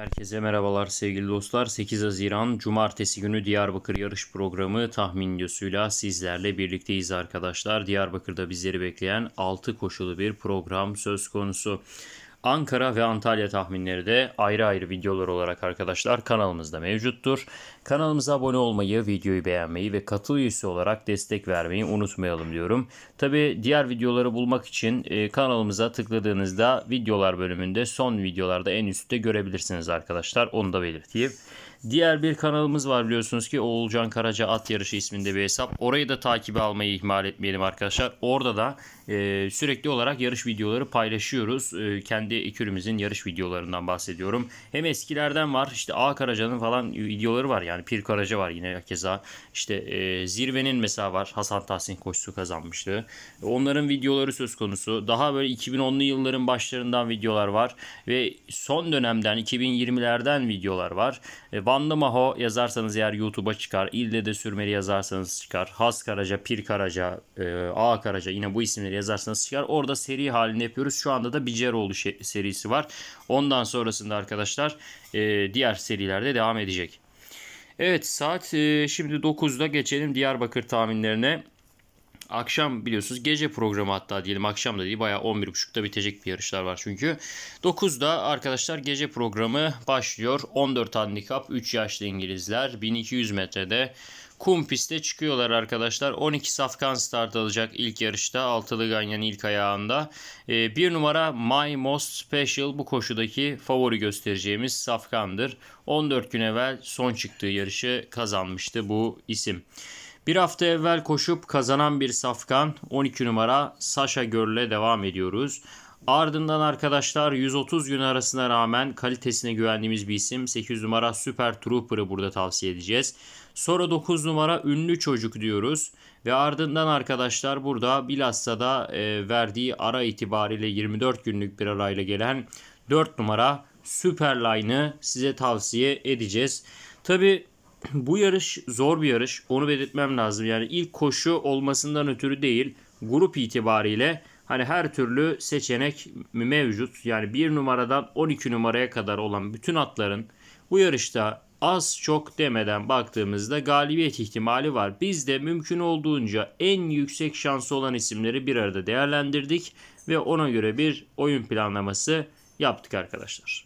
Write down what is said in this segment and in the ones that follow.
Herkese merhabalar sevgili dostlar. 8 Haziran Cumartesi günü Diyarbakır yarış programı tahmin videosuyla sizlerle birlikteyiz arkadaşlar. Diyarbakır'da bizleri bekleyen 6 koşulu bir program söz konusu. Ankara ve Antalya tahminleri de ayrı ayrı videolar olarak arkadaşlar kanalımızda mevcuttur. Kanalımıza abone olmayı, videoyu beğenmeyi ve katıl üyesi olarak destek vermeyi unutmayalım diyorum. Tabi diğer videoları bulmak için e, kanalımıza tıkladığınızda videolar bölümünde son videolarda en üstte görebilirsiniz arkadaşlar. Onu da belirteyim. Diğer bir kanalımız var biliyorsunuz ki Oğulcan Karaca At Yarışı isminde bir hesap. Orayı da takibi almayı ihmal etmeyelim arkadaşlar. Orada da e, sürekli olarak yarış videoları paylaşıyoruz. E, kendi ekürümüzün yarış videolarından bahsediyorum. Hem eskilerden var işte A Karaca'nın falan videoları var yani Pir Karaca var yine keza. İşte e, Zirve'nin mesela var Hasan Tahsin koşusu kazanmıştı. Onların videoları söz konusu. Daha böyle 2010'lu yılların başlarından videolar var ve son dönemden 2020'lerden videolar var. E, Kanlı Maho yazarsanız eğer YouTube'a çıkar. İlde de Sürmeli yazarsanız çıkar. Has Karaca, Pir Karaca, e, A Karaca yine bu isimleri yazarsanız çıkar. Orada seri halinde yapıyoruz. Şu anda da Biceroğlu serisi var. Ondan sonrasında arkadaşlar e, diğer serilerde devam edecek. Evet saat e, şimdi 9'da geçelim Diyarbakır tahminlerine akşam biliyorsunuz gece programı hatta diyelim akşam da değil bayağı 11.30'da bitecek bir yarışlar var çünkü. 9'da arkadaşlar gece programı başlıyor. 14 handikap 3 yaşlı İngilizler 1200 metrede kum piste çıkıyorlar arkadaşlar. 12 safkan start alacak ilk yarışta altılı ganyan ilk ayağında. Ee, bir numara My Most Special bu koşudaki favori göstereceğimiz safkandır. 14 gün evvel son çıktığı yarışı kazanmıştı bu isim. Bir hafta evvel koşup kazanan bir safkan 12 numara Sasha Görle devam ediyoruz. Ardından arkadaşlar 130 gün arasına rağmen kalitesine güvendiğimiz bir isim 8 numara Super Trooper'ı burada tavsiye edeceğiz. Sonra 9 numara ünlü çocuk diyoruz ve ardından arkadaşlar burada bilhassa da e, verdiği ara itibariyle 24 günlük bir arayla gelen 4 numara Superline'ı size tavsiye edeceğiz. Tabi bu yarış zor bir yarış. Onu belirtmem lazım. Yani ilk koşu olmasından ötürü değil. Grup itibariyle hani her türlü seçenek mevcut. Yani 1 numaradan 12 numaraya kadar olan bütün atların bu yarışta az çok demeden baktığımızda galibiyet ihtimali var. Biz de mümkün olduğunca en yüksek şansı olan isimleri bir arada değerlendirdik ve ona göre bir oyun planlaması yaptık arkadaşlar.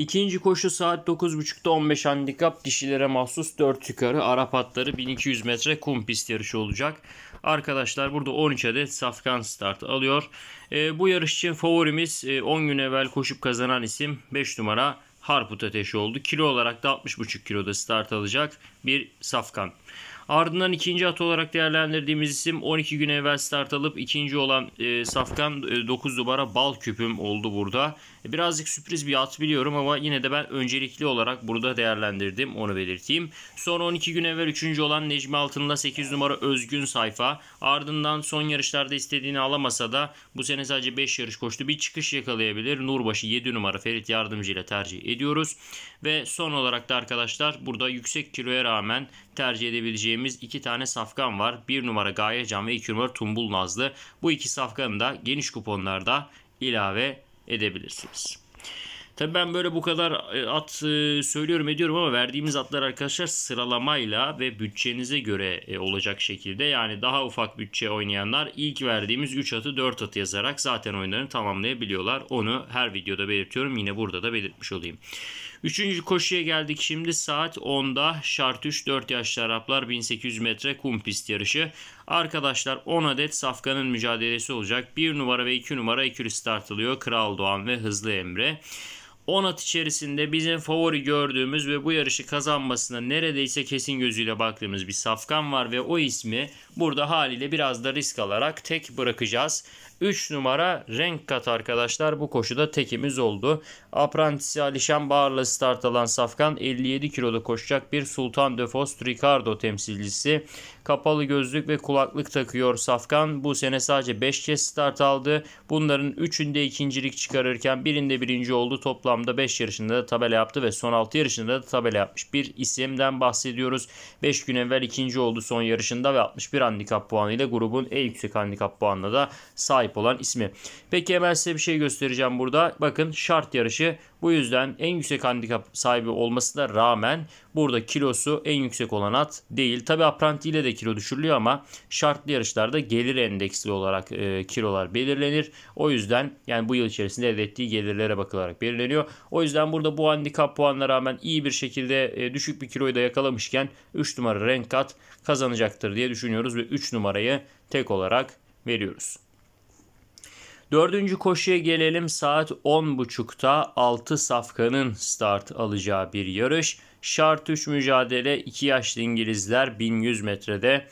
İkinci koşu saat 9.30'da 15 handikap dişilere mahsus 4 yukarı Arap atları 1200 metre kum pist yarışı olacak. Arkadaşlar burada 13 adet safkan start alıyor. E, bu yarış için favorimiz e, 10 gün evvel koşup kazanan isim 5 numara Harput Ateşi oldu. Kilo olarak da 60,5 kiloda start alacak bir safkan. Ardından ikinci at olarak değerlendirdiğimiz isim 12 gün evvel start alıp ikinci olan e, Safkan e, 9 numara bal küpüm oldu burada. E, birazcık sürpriz bir at biliyorum ama yine de ben öncelikli olarak burada değerlendirdim onu belirteyim. Sonra 12 gün evvel üçüncü olan Necmi Altın'la 8 numara Özgün Sayfa. Ardından son yarışlarda istediğini alamasa da bu sene sadece 5 yarış koştu. Bir çıkış yakalayabilir. Nurbaşı 7 numara Ferit Yardımcı ile tercih ediyoruz. Ve son olarak da arkadaşlar burada yüksek kiloya rağmen tercih edebileceğim alabileceğimiz iki tane safkan var. Bir numara Gaye Can ve iki numara Tumbul Nazlı. Bu iki safkanı da geniş kuponlarda ilave edebilirsiniz. Tabii ben böyle bu kadar e, at e, söylüyorum ediyorum ama verdiğimiz atlar arkadaşlar sıralamayla ve bütçenize göre e, olacak şekilde. Yani daha ufak bütçe oynayanlar ilk verdiğimiz 3 atı 4 atı yazarak zaten oyunlarını tamamlayabiliyorlar. Onu her videoda belirtiyorum yine burada da belirtmiş olayım. Üçüncü koşuya geldik şimdi saat 10'da şart 3 4 yaşlı Araplar 1800 metre kum pist yarışı. Arkadaşlar 10 adet safkanın mücadelesi olacak. 1 numara ve 2 numara ikili startılıyor. Kral Doğan ve Hızlı Emre. 10 at içerisinde bizim favori gördüğümüz ve bu yarışı kazanmasına neredeyse kesin gözüyle baktığımız bir safkan var ve o ismi burada haliyle biraz da risk alarak tek bırakacağız. 3 numara renk kat arkadaşlar bu koşuda tekimiz oldu. Aprantisi Alişan Bağır'la start alan Safkan 57 kiloda koşacak bir Sultan de Fost Ricardo temsilcisi. Kapalı gözlük ve kulaklık takıyor Safkan. Bu sene sadece 5 kez start aldı. Bunların 3'ünde ikincilik çıkarırken birinde birinci oldu. Toplamda 5 yarışında da tabela yaptı ve son 6 yarışında da tabela yapmış. Bir isimden bahsediyoruz. 5 gün evvel ikinci oldu son yarışında ve 61 handikap puanıyla grubun en yüksek handikap puanına da sahip olan ismi. Peki hemen size bir şey göstereceğim burada. Bakın şart yarışı bu yüzden en yüksek handikap sahibi olmasına rağmen burada kilosu en yüksek olan at değil. Tabi apranti ile de kilo düşürülüyor ama şartlı yarışlarda gelir endeksli olarak e, kilolar belirlenir. O yüzden yani bu yıl içerisinde elde ettiği gelirlere bakılarak belirleniyor. O yüzden burada bu handikap puanına rağmen iyi bir şekilde e, düşük bir kiloyu da yakalamışken 3 numara renk kat kazanacaktır diye düşünüyoruz ve 3 numarayı tek olarak veriyoruz. Dördüncü koşuya gelelim. Saat 10.30'da 6 safkanın start alacağı bir yarış. Şart 3 mücadele 2 yaşlı İngilizler 1100 metrede.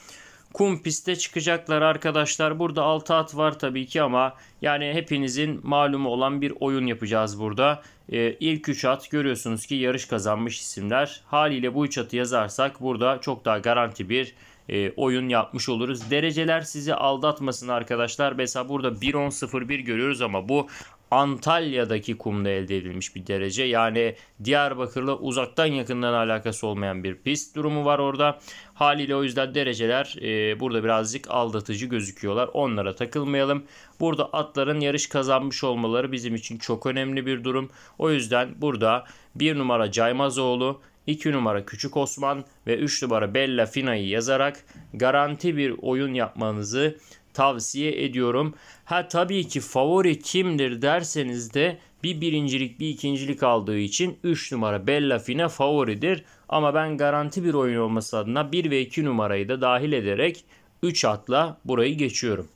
Kum piste çıkacaklar arkadaşlar. Burada 6 at var tabii ki ama yani hepinizin malumu olan bir oyun yapacağız burada. Ee, ilk 3 at görüyorsunuz ki yarış kazanmış isimler. Haliyle bu 3 atı yazarsak burada çok daha garanti bir e, oyun yapmış oluruz. Dereceler sizi aldatmasın arkadaşlar. Mesela burada 1.10.01 görüyoruz ama bu Antalya'daki kumda elde edilmiş bir derece. Yani Diyarbakır'la uzaktan yakından alakası olmayan bir pist durumu var orada. Haliyle o yüzden dereceler e, burada birazcık aldatıcı gözüküyorlar. Onlara takılmayalım. Burada atların yarış kazanmış olmaları bizim için çok önemli bir durum. O yüzden burada bir numara Caymazoğlu, 2 numara Küçük Osman ve 3 numara Bella Fina'yı yazarak garanti bir oyun yapmanızı tavsiye ediyorum. Ha tabii ki favori kimdir derseniz de bir birincilik bir ikincilik aldığı için 3 numara Bella Fina favoridir. Ama ben garanti bir oyun olması adına 1 ve 2 numarayı da dahil ederek 3 atla burayı geçiyorum.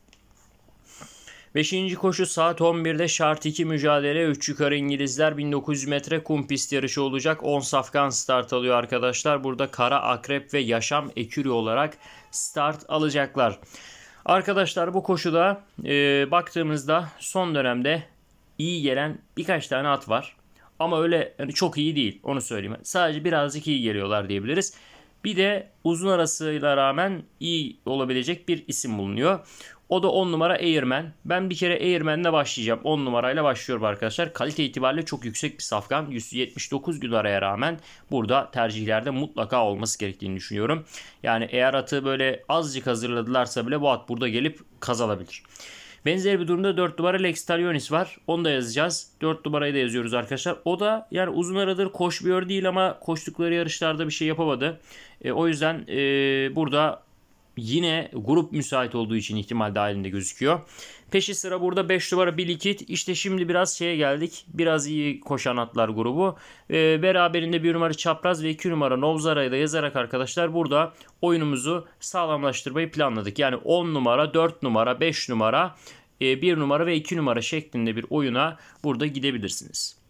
Beşinci koşu saat 11'de şart 2 mücadele 3 yukarı İngilizler 1900 metre kum pist yarışı olacak. 10 safkan start alıyor arkadaşlar. Burada Kara Akrep ve Yaşam Eküri olarak start alacaklar. Arkadaşlar bu koşuda e, baktığımızda son dönemde iyi gelen birkaç tane at var. Ama öyle yani çok iyi değil onu söyleyeyim. Sadece birazcık iyi geliyorlar diyebiliriz. Bir de uzun arasıyla rağmen iyi olabilecek bir isim bulunuyor. O da 10 numara Airman. Ben bir kere Airman'le başlayacağım. 10 numarayla başlıyorum arkadaşlar. Kalite itibariyle çok yüksek bir safkan. 179 dolara rağmen burada tercihlerde mutlaka olması gerektiğini düşünüyorum. Yani eğer atı böyle azıcık hazırladılarsa bile bu at burada gelip kazalabilir. Benzer bir durumda 4 numara Lex Talionis var. Onu da yazacağız. 4 numarayı da yazıyoruz arkadaşlar. O da yani uzun aradır koşmuyor değil ama koştukları yarışlarda bir şey yapamadı. E, o yüzden e, burada Yine grup müsait olduğu için ihtimal dahilinde gözüküyor. Peşi sıra burada 5 numara Bilikit. İşte şimdi biraz şeye geldik. Biraz iyi koşan atlar grubu. Ee, beraberinde 1 numara Çapraz ve 2 numara Novzara'yı da yazarak arkadaşlar burada oyunumuzu sağlamlaştırmayı planladık. Yani 10 numara, 4 numara, 5 numara, 1 e, numara ve 2 numara şeklinde bir oyuna burada gidebilirsiniz.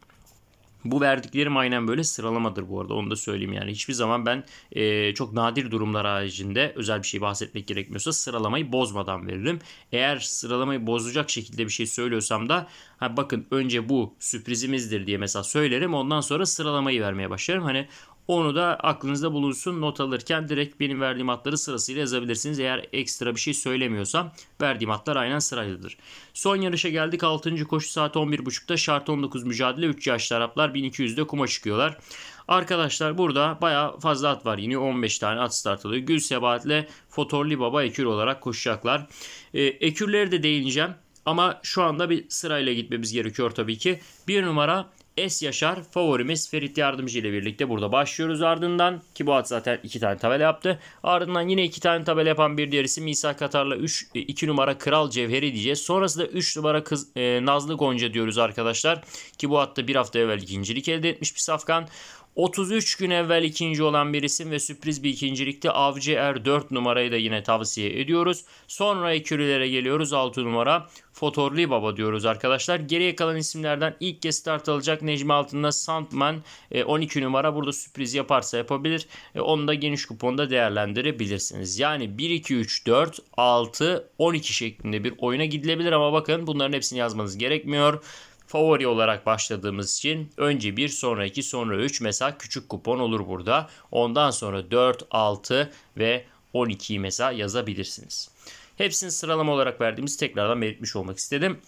Bu verdiklerim aynen böyle sıralamadır bu arada onu da söyleyeyim yani. Hiçbir zaman ben e, çok nadir durumlar haricinde özel bir şey bahsetmek gerekmiyorsa sıralamayı bozmadan veririm. Eğer sıralamayı bozacak şekilde bir şey söylüyorsam da ha bakın önce bu sürprizimizdir diye mesela söylerim ondan sonra sıralamayı vermeye başlarım. Hani onu da aklınızda bulunsun. Not alırken direkt benim verdiğim hatları sırasıyla yazabilirsiniz. Eğer ekstra bir şey söylemiyorsam verdiğim hatlar aynen sıraylıdır. Son yarışa geldik. 6. koşu saat 11.30'da şart 19 mücadele 3 yaşlı Araplar 1200'de kuma çıkıyorlar. Arkadaşlar burada baya fazla at var. Yine 15 tane at start alıyor. Gül ile Fotorli Baba Ekür olarak koşacaklar. E, ekürleri de değineceğim. Ama şu anda bir sırayla gitmemiz gerekiyor tabii ki. Bir numara Es Yaşar favorimiz Ferit Yardımcı ile birlikte burada başlıyoruz ardından ki bu at zaten 2 tane tabela yaptı. Ardından yine 2 tane tabela yapan bir diğer isim İsa Katar'la 3 2 e, numara Kral Cevheri diyeceğiz. Sonrasında 3 numara kız, e, Nazlı Gonca diyoruz arkadaşlar ki bu atta bir hafta evvel ikincilik elde etmiş bir safkan. 33 gün evvel ikinci olan bir isim ve sürpriz bir ikincilikte Avcı Er 4 numarayı da yine tavsiye ediyoruz. Sonra ekürülere geliyoruz 6 numara Fotorli Baba diyoruz arkadaşlar. Geriye kalan isimlerden ilk kez start alacak Necmi altında Sandman 12 e, numara burada sürpriz yaparsa yapabilir. E, onu da geniş kuponda değerlendirebilirsiniz. Yani 1, 2, 3, 4, 6, 12 şeklinde bir oyuna gidilebilir ama bakın bunların hepsini yazmanız gerekmiyor favori olarak başladığımız için önce 1 sonra 2 sonra 3 mesela küçük kupon olur burada. Ondan sonra 4, 6 ve 12'yi mesela yazabilirsiniz. Hepsini sıralama olarak verdiğimiz tekrardan belirtmiş olmak istedim.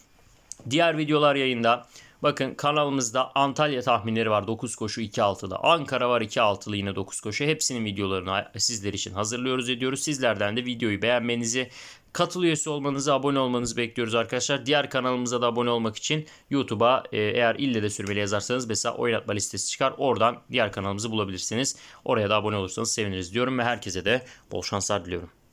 Diğer videolar yayında. Bakın kanalımızda Antalya tahminleri var 9 koşu 2.6'da. Ankara var 2.6'lı yine 9 koşu. Hepsinin videolarını sizler için hazırlıyoruz ediyoruz. Sizlerden de videoyu beğenmenizi Katıl üyesi olmanızı, abone olmanızı bekliyoruz arkadaşlar. Diğer kanalımıza da abone olmak için YouTube'a e, eğer ille de sürmeli yazarsanız mesela oynatma listesi çıkar. Oradan diğer kanalımızı bulabilirsiniz. Oraya da abone olursanız seviniriz diyorum ve herkese de bol şanslar diliyorum.